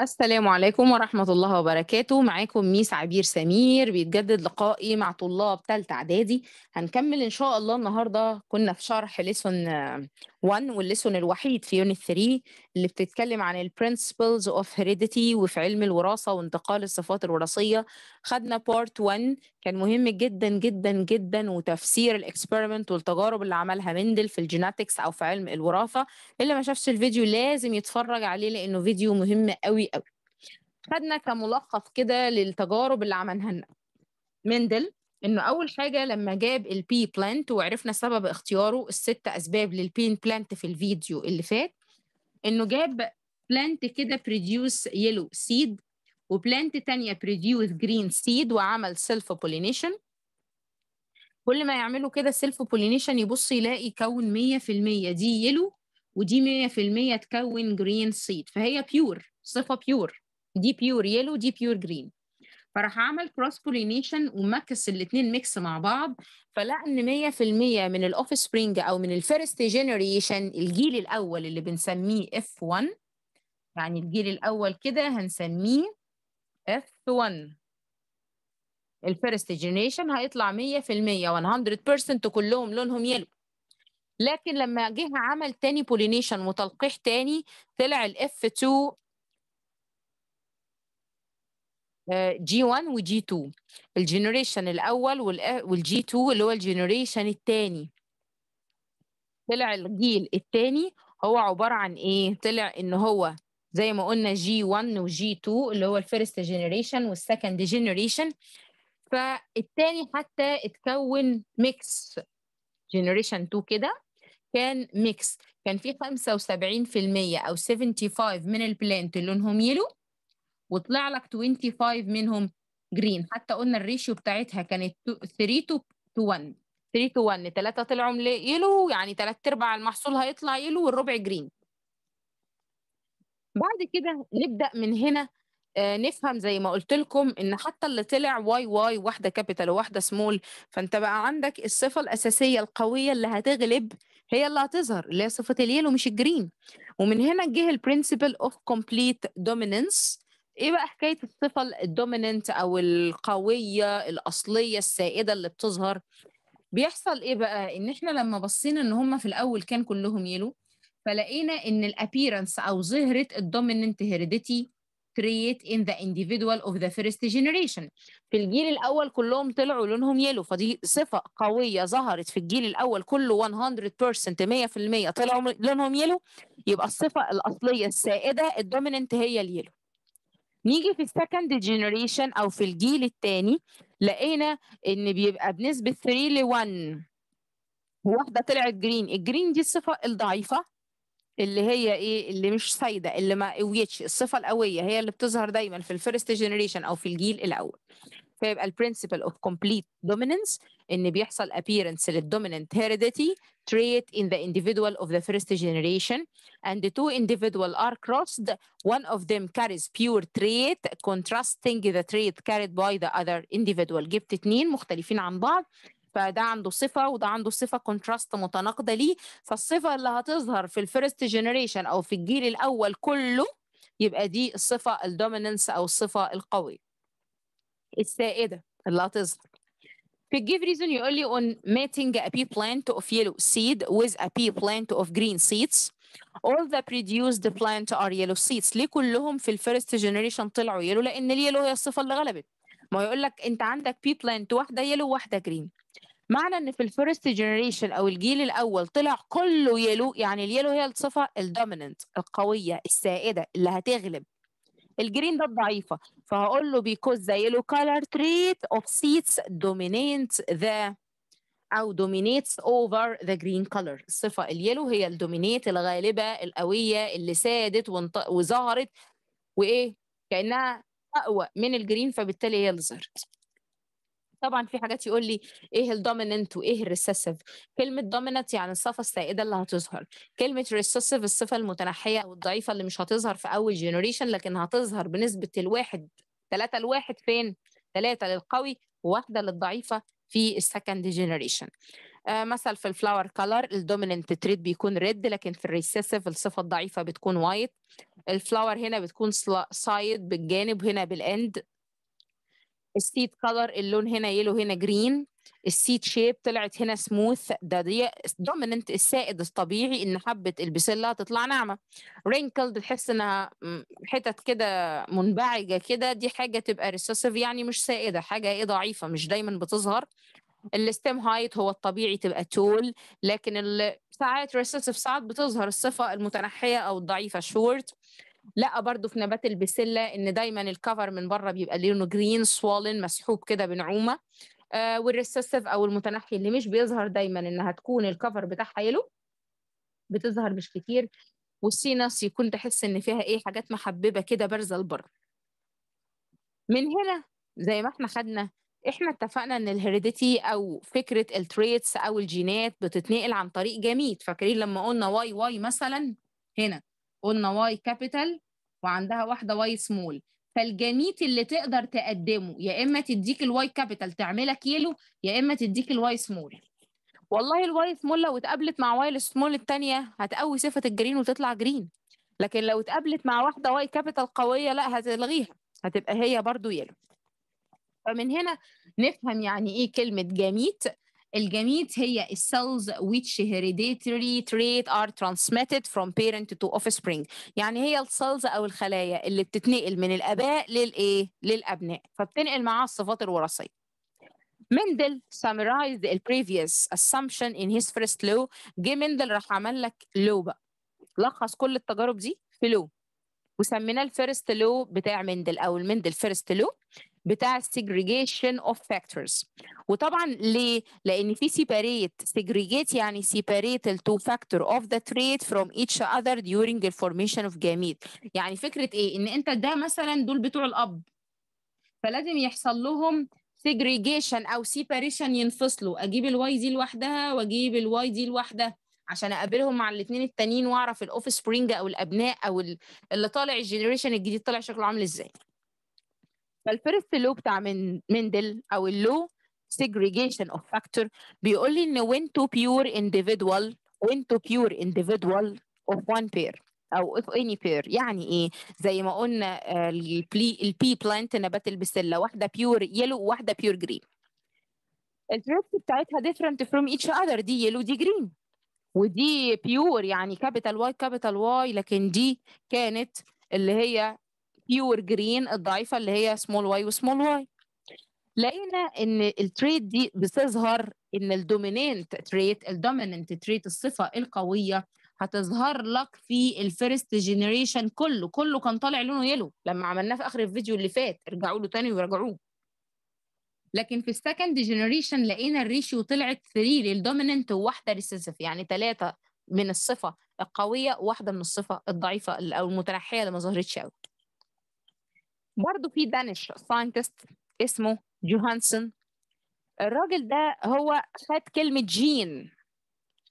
السلام عليكم ورحمة الله وبركاته معاكم ميس عبير سمير بيتجدد لقائي مع طلاب تالتة إعدادي هنكمل إن شاء الله النهاردة كنا في شرح ليسون 1 والليسون الوحيد في يونت 3 اللي بتتكلم عن البرنسبلز اوف هيريديتي وفي علم الوراثه وانتقال الصفات الوراثيه خدنا بارت 1 كان مهم جدا جدا جدا وتفسير الاكسبيرمنت والتجارب اللي عملها مندل في الجيناتكس او في علم الوراثه اللي ما شافش الفيديو لازم يتفرج عليه لانه فيديو مهم قوي قوي خدنا كملخص كده للتجارب اللي عملها لنا مندل انه اول حاجه لما جاب البي بلانت وعرفنا سبب اختياره الست اسباب للبين بلانت في الفيديو اللي فات انه جاب بلانت كده بروديوس يلو سيد وبلانت تانية بروديوس جرين سيد وعمل سيلف بولينيشن كل ما يعملوا كده سيلف بولينيشن يبص يلاقي كون 100% دي يلو ودي 100% تكون جرين سيد فهي بيور صفة بيور دي بيور يلو دي بيور جرين فراح عمل كروس بولينيشن ومكس الاثنين ميكس مع بعض فلقى ان 100% من الاوف سبرينج او من الفيرست جينيريشن الجيل الاول اللي بنسميه اف 1 يعني الجيل الاول كده هنسميه اف 1 الفيرست جينيريشن هيطلع 100% 100% كلهم لونهم يلو لكن لما جه عمل تاني بولينيشن وتلقيح تاني طلع الاف 2 جي 1 وجي 2 الجنريشن الاول والجي 2 اللي هو الجنريشن الثاني طلع الجيل الثاني هو عباره عن ايه طلع ان هو زي ما قلنا جي 1 وجي 2 اللي هو الفيرست جنريشن والسكند جنريشن فالثاني حتى اتكون ميكس جنريشن 2 كده كان ميكس كان في 75% او 75 من البلانت لونهم يلو وطلع لك 25 منهم جرين حتى قلنا الريشيو بتاعتها كانت 3 تو 1 3 تو 1 ثلاثة طلعوا يلو يعني ثلاث ارباع المحصول هيطلع يلو والربع جرين بعد كده نبدا من هنا آه، نفهم زي ما قلت لكم ان حتى اللي طلع واي واي واحده كابيتال وواحده سمول فانت بقى عندك الصفه الاساسيه القويه اللي هتغلب هي اللي هتظهر اللي هي صفه اليلو مش الجرين ومن هنا جه البرنسبل اوف كومبليت دوميننس ايه بقى حكايه الصفه الدوميننت او القويه الاصليه السائده اللي بتظهر بيحصل ايه بقى ان احنا لما بصينا ان هم في الاول كان كلهم يلو فلقينا ان الابييرنس او ظهره الدوميننت هيريديتي كرييت in the individual of the first generation في الجيل الاول كلهم طلعوا لونهم يلو فدي صفه قويه ظهرت في الجيل الاول كله 100% 100% طلعوا لونهم يلو يبقى الصفه الاصليه السائده الدوميننت هي اليلو نيجي في السكند جينيريشن او في الجيل الثاني لقينا ان بيبقى بنسبه 3 ل 1 واحده طلعت جرين الجرين دي الصفه الضعيفه اللي هي ايه اللي مش سايده اللي ما قويتش الصفه القويه هي اللي بتظهر دايما في الفيرست جينيريشن او في الجيل الاول فيبقى البرنسبل اوف كومبليت دوميننس ان بيحصل appearance للdominant heredity trait in the individual of the first generation and the two individual are crossed one of them carries pure trait contrasting the trait carried by the other individual جبت اتنين مختلفين عن بعض فده عنده صفة وده عنده صفة كونتراست متناقضة ليه فالصفة اللي هتظهر في الفيرست جنريشن أو في الجيل الأول كله يبقى دي الصفة الدوميننس أو الصفة القوية السائده اللي هتظهر في الجيف ريزون يقول لي on mating a pea plant of yellow seed with a pea plant of green seeds all the produced plant are yellow seeds ليه كلهم في الفيرست جنريشن طلعوا يلو لان اليلو هي الصفه اللي غلبت ما يقول لك انت عندك بي بلانت واحده يلو واحده جرين معنى ان في الفيرست جنريشن او الجيل الاول طلع كله يلو يعني اليلو هي الصفه الدوميننت القويه السائده اللي هتغلب الجرين ده الضعيفه فهقول له because the yellow color trait of seeds dominates the او dominates over the green color الصفه اليلو هي الدومينيت الغالبه القويه اللي سادت وظهرت وايه كانها اقوى من الجرين فبالتالي هي اللي ظهرت طبعا في حاجات يقول لي ايه الدوميننت وايه الريسيسيف كلمه دوميننت يعني الصفه السائده اللي هتظهر كلمه ريسيسيف الصفه المتنحيه او الضعيفه اللي مش هتظهر في اول جنريشن لكن هتظهر بنسبه الواحد ثلاثة لواحد فين ثلاثة للقوي وواحده للضعيفه في السكند جنريشن آه مثل في الفلاور كلر الدوميننت تريد بيكون ريد لكن في الريسيسيف الصفه الضعيفه بتكون وايت الفلاور هنا بتكون سايد بالجانب هنا بالاند السيت كلر اللون هنا يلو هنا جرين السيت شيب طلعت هنا سموث ده دي دوميننت السائد الطبيعي ان حبه البسله تطلع ناعمه رينكلد تحس انها حتت كده منبعجه كده دي حاجه تبقى ريسيسيف يعني مش سائده حاجه ايه ضعيفه مش دايما بتظهر الستيم هايت هو الطبيعي تبقى تول لكن ساعات ريسيسيف ساعات بتظهر الصفه المتنحيه او الضعيفه شورت لا برضو في نبات البسله ان دايما الكفر من بره بيبقى لونه جرين سوالن مسحوب كده بنعومه آه والريسيسيف او المتنحي اللي مش بيظهر دايما انها تكون الكفر بتاعها يلو بتظهر مش كتير والسينس يكون تحس ان فيها ايه حاجات محببه كده بارزه لبره من هنا زي ما احنا خدنا احنا اتفقنا ان الهيريديتي او فكره التريتس او الجينات بتتنقل عن طريق جميد فاكرين لما قلنا واي واي مثلا هنا قلنا واي كابيتال وعندها واحده واي سمول فالجميت اللي تقدر تقدمه يا اما تديك الواي كابيتال تعملها كيلو يا اما تديك الواي سمول والله الواي سمول لو اتقابلت مع واي سمول الثانيه هتقوي صفه الجرين وتطلع جرين لكن لو اتقابلت مع واحده واي كابيتال قويه لا هتلغيها هتبقى هي برضو يلو فمن هنا نفهم يعني ايه كلمه جميت الجميت هي السيلز which hereditary trait are transmitted from parent to offspring يعني هي السيلز او الخلايا اللي بتتنقل من الاباء للايه للابناء فبتنقل معاها الصفات الوراثيه مندل summarized the previous assumption in his first law جه مندل راح عمل لك لو بقى لخص كل التجارب دي في لو وسميناه الفيرست لو بتاع مندل او المندل فيرست لو بتاع segregation of factors وطبعا ليه؟ لأن في separate segregate يعني separate the two factor of the trait from each other during the formation of gamete يعني فكرة إيه؟ إن أنت ده مثلا دول بتوع الأب فلازم يحصل لهم segregation أو separation ينفصلوا أجيب الواي دي لوحدها وأجيب الواي دي لوحدها عشان اقابلهم مع الاثنين التانيين واعرف الاوف سبرينج او الابناء او اللي طالع الجنريشن الجديد طالع شكله عامل ازاي فالفيرست لو بتاع من مندل او اللو segregation of factor بيقول لي ان when two pure individual when two pure individual of one pair او اوف any pair يعني ايه زي ما قلنا البلي البي بلانت نبات البسله واحده بيور يلو وواحده بيور جرين الفيرست بتاعتها different from each other دي يلو دي جرين ودي بيور يعني كابيتال واي كابيتال واي لكن دي كانت اللي هي بيور جرين الضعيفه اللي هي سمول واي وسمول واي لقينا ان التريت دي بتظهر ان الدومينانت تريت الدومينانت تريت الصفه القويه هتظهر لك في الفيرست جينيريشن كله كله كان طالع لونه يلو لما عملناه في اخر الفيديو اللي فات ارجعوا له تاني وراجعوه لكن في السكند جينيريشن لقينا الريشيو طلعت 3 للدوميننت وواحده ريسيسيف يعني ثلاثه من الصفه القويه وواحده من الصفه الضعيفه او المتنحيه اللي ما ظهرتش قوي برضه في دانش ساينتست اسمه جوهانسون الراجل ده هو خد كلمة جين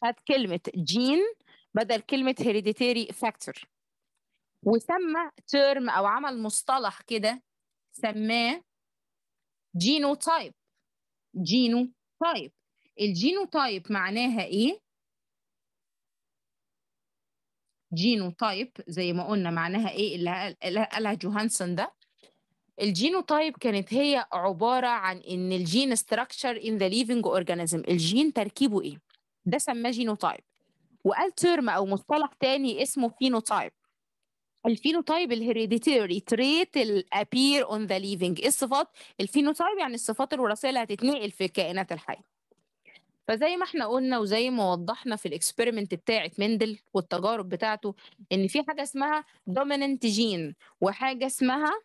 خد كلمة جين بدل كلمة هيريديتري فاكتور وسمى تيرم أو عمل مصطلح كده سماه جينو تايب جينو تايب الجينو تايب معناها إيه؟ جينو تايب زي ما قلنا معناها إيه اللي قالها جوهانسون ده الجينوتايب كانت هي عباره عن ان الجين ستراكشر ان ذا ليفنج اورجانيزم الجين تركيبه ايه ده سماه جينوتايب وقال تيرم او مصطلح تاني اسمه فينوتايب الفينوتايب الهيريديتيري تريت الابير اون ذا ليفنج الصفات الفينوتايب يعني الصفات الوراثيه اللي هتتنقل في الكائنات الحيه فزي ما احنا قلنا وزي ما وضحنا في الاكسبيرمنت بتاعه مندل والتجارب بتاعته ان في حاجه اسمها دوميننت جين وحاجه اسمها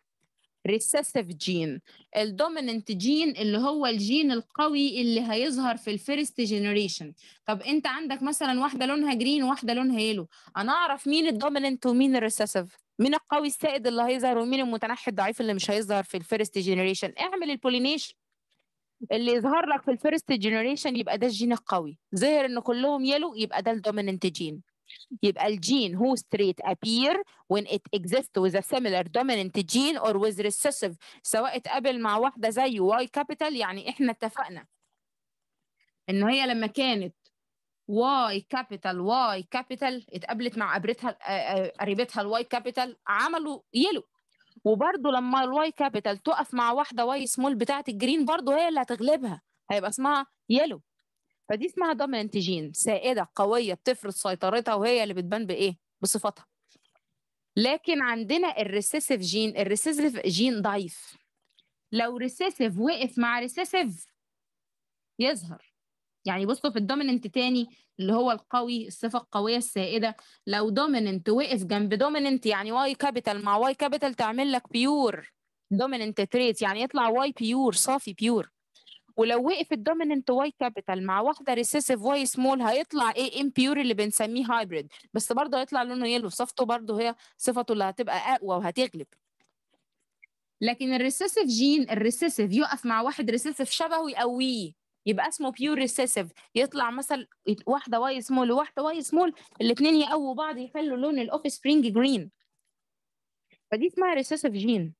ريسيسيف جين الدوميننت جين اللي هو الجين القوي اللي هيظهر في الفيرست جينيريشن طب انت عندك مثلا واحده لونها جرين وواحده لونها يلو انا اعرف مين الدوميننت ومين الريسيسيف مين القوي السائد اللي هيظهر ومين المتنحي الضعيف اللي مش هيظهر في الفيرست جينيريشن اعمل البولينيشن اللي يظهر لك في الفيرست جينيريشن يبقى ده الجين القوي ظهر ان كلهم يلو يبقى ده الدوميننت جين يبقى الجين هو ستريت ابير when it exists with a similar dominant gene or with recessive سواء اتقابل مع واحده زي واي كابيتال يعني احنا اتفقنا ان هي لما كانت واي كابيتال واي كابيتال اتقابلت مع قريبتها قريبتها الواي كابيتال عملوا يلو وبرده لما الواي كابيتال تقف مع واحده واي سمول بتاعه الجرين برده هي اللي هتغلبها هيبقى اسمها يلو فدي اسمها دوميننت جين سائده قويه بتفرض سيطرتها وهي اللي بتبان بايه بصفاتها لكن عندنا الريسيسيف جين الريسيسيف جين ضعيف لو ريسيسيف وقف مع ريسيسيف يظهر يعني بصوا في الدوميننت تاني اللي هو القوي الصفه القويه السائده لو دوميننت وقف جنب دوميننت يعني واي كابيتال مع واي كابيتال تعمل لك بيور دوميننت تريت يعني يطلع واي بيور صافي بيور ولو وقف الدوميننت واي كابيتال مع واحده ريسيسيف واي سمول هيطلع ايه امبيور اللي بنسميه هايبريد بس برضه هيطلع لونه يلو صفته برضه هي صفته اللي هتبقى اقوى وهتغلب لكن الريسيسيف جين الريسيسيف يقف مع واحد ريسيسيف شبهه يقويه يبقى اسمه بيور ريسيسيف يطلع مثلا واحده واي سمول وواحده واي سمول الاثنين يقووا بعض يخلوا لون الاوف سبرينج جرين فدي اسمها ريسيسيف جين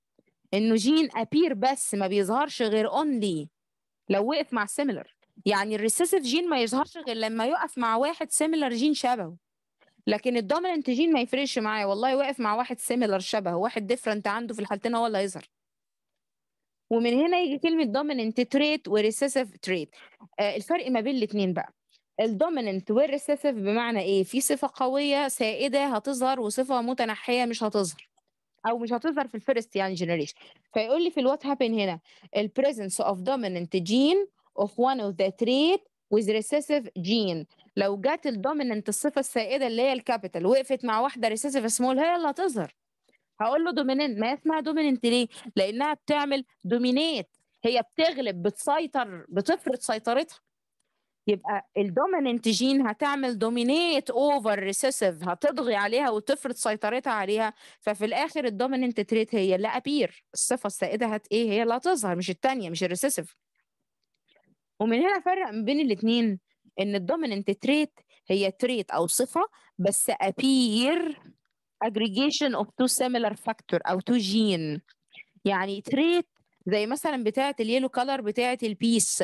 انه جين ابير بس ما بيظهرش غير اونلي لو وقف مع سيميلر يعني الريسيسيف جين ما يظهرش غير لما يقف مع واحد سيميلر جين شبهه لكن الدوميننت جين ما يفرقش معايا والله واقف مع واحد سيميلر شبهه واحد ديفرنت عنده في الحالتين هو اللي هيظهر ومن هنا يجي كلمه دوميننت تريت وريسيسيف تريت الفرق ما بين الاثنين بقى الدوميننت والريسيسيف بمعنى ايه في صفه قويه سائده هتظهر وصفه متنحيه مش هتظهر او مش هتظهر في الفيرست يعني جنريشن فيقول لي في الوات هابن هنا البريزنس اوف دوميننت جين اوف وان اوف ذا تريت ويز ريسيسيف جين لو جت الدوميننت الصفه السائده اللي هي الكابيتال وقفت مع واحده ريسيسيف سمول هي اللي هتظهر هقول له دوميننت ما اسمها دوميننت ليه لانها بتعمل دومينيت هي بتغلب بتسيطر بتفرض سيطرتها يبقى الدوميننت جين هتعمل دومينيت اوفر ريسيسيف هتضغي عليها وتفرض سيطرتها عليها ففي الاخر الدوميننت تريت هي اللي ابير الصفه السائده هت ايه هي اللي هتظهر مش الثانيه مش الريسيسيف ومن هنا فرق ما بين الاثنين ان الدوميننت تريت هي تريت او صفه بس ابير aggregation of two similar فاكتور او two جين يعني تريت زي مثلا بتاعه اليلو كلر بتاعه البيس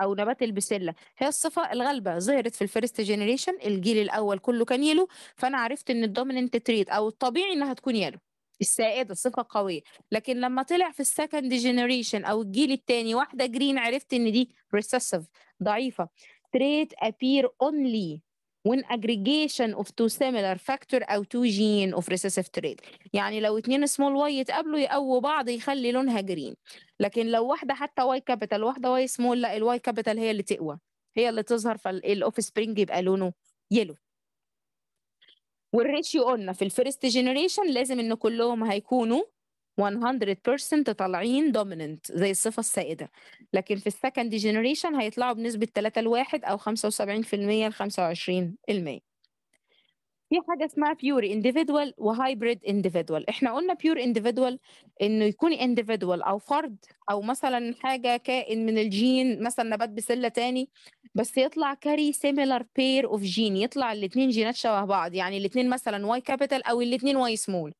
او نبات البسله هي الصفه الغالبه ظهرت في الفيرست جينيريشن الجيل الاول كله كان يلو فانا عرفت ان الدوميننت تريد او الطبيعي انها تكون يلو السائده صفه قويه لكن لما طلع في السكند جينيريشن او الجيل الثاني واحده جرين عرفت ان دي ريسيسيف ضعيفه تريت ابير اونلي when aggregation of two similar factor أو two gene of recessive trait يعني لو اتنين small y يتقابلوا يقووا بعض يخلي لونها جرين لكن لو واحدة حتى y capital واحدة y small لا ال y capital هي اللي تقوى هي اللي تظهر فالاوف سبرينج يبقى لونه يلو والريشيو قلنا في الفيرست جينيريشن لازم ان كلهم هيكونوا 100% طالعين dominant زي الصفه السائده لكن في السكند جنريشن هيطلعوا بنسبه 3 ل 1 او 75% ل 25% في حاجه اسمها بيور individual وهايبريد individual احنا قلنا بيور individual انه يكون individual او فرد او مثلا حاجه كائن من الجين مثلا نبات بسله تاني بس يطلع كاري سيميلار بير اوف جين يطلع الاثنين جينات شبه بعض يعني الاثنين مثلا واي كابيتال او الاثنين واي سمول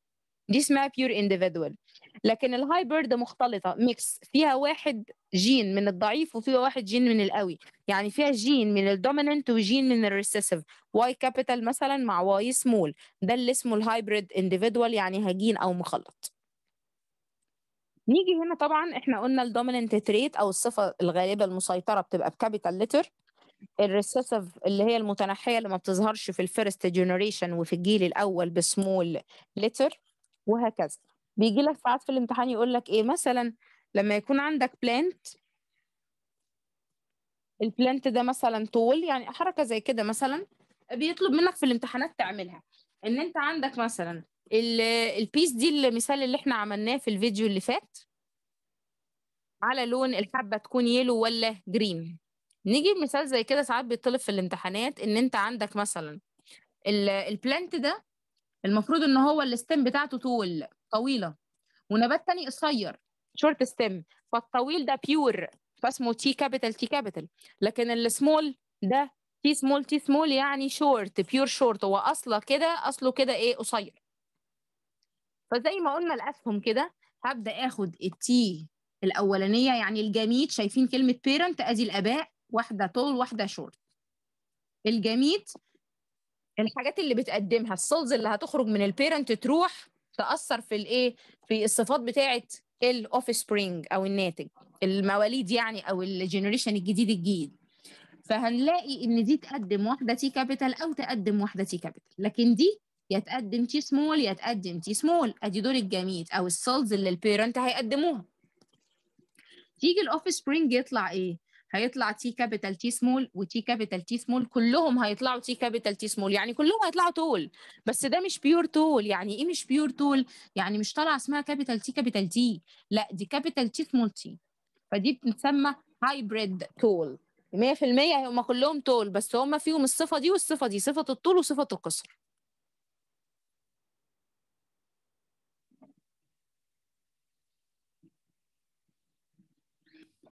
دي اسمها بيور individual لكن الهايبرد مختلطه ميكس فيها واحد جين من الضعيف وفيها واحد جين من القوي يعني فيها جين من الدوميننت وجين من الريسيسيف واي كابيتال مثلا مع واي سمول ده اللي اسمه الهايبرد انديفيدوال يعني هجين او مخلط نيجي هنا طبعا احنا قلنا الدوميننت تريت او الصفه الغالبه المسيطره بتبقى بكابيتال لتر الريسيسيف اللي هي المتنحيه اللي ما بتظهرش في الفيرست جينيريشن وفي الجيل الاول بسمول لتر وهكذا بيجي لك ساعات في الامتحان يقول لك ايه مثلا لما يكون عندك بلانت البلانت ده مثلا طول يعني حركه زي كده مثلا بيطلب منك في الامتحانات تعملها ان انت عندك مثلا البيس دي المثال اللي احنا عملناه في الفيديو اللي فات على لون الحبه تكون يلو ولا جرين نيجي مثال زي كده ساعات بيطلب في الامتحانات ان انت عندك مثلا البلانت ده المفروض ان هو الستيم بتاعته طول طويله ونبات تاني قصير شورت ستيم فالطويل ده بيور فاسمه تي كابيتال تي كابيتال لكن السمول ده تي سمول تي سمول يعني شورت بيور شورت هو اصله كده اصله كده ايه قصير فزي ما قلنا الاسهم كده هبدا اخد التي الاولانيه يعني الجميد شايفين كلمه بيرنت ادي الاباء واحده طول واحده شورت الجميد الحاجات اللي بتقدمها السولز اللي هتخرج من البيرنت تروح تاثر في الايه في الصفات بتاعه الاوف سبرينج او الناتج المواليد يعني او الجنريشن الجديد الجديد فهنلاقي ان دي تقدم واحده تي كابيتال او تقدم واحده تي كابيتال لكن دي يا تقدم تي سمول يا تقدم تي سمول ادي دور الجميد او السولز اللي البيرنت هيقدموها تيجي الاوف سبرينج يطلع ايه هيطلع تي كابيتال تي سمول وتي كابيتال تي سمول كلهم هيطلعوا تي كابيتال تي سمول يعني كلهم هيطلعوا تول بس ده مش بيور تول يعني ايه مش بيور تول يعني مش طالعه اسمها كابيتال تي كابيتال تي لا دي كابيتال تي سمول تي فدي بتتسمى هايبريد تول 100% هم كلهم تول بس هم فيهم الصفه دي والصفه دي صفه الطول وصفه القصر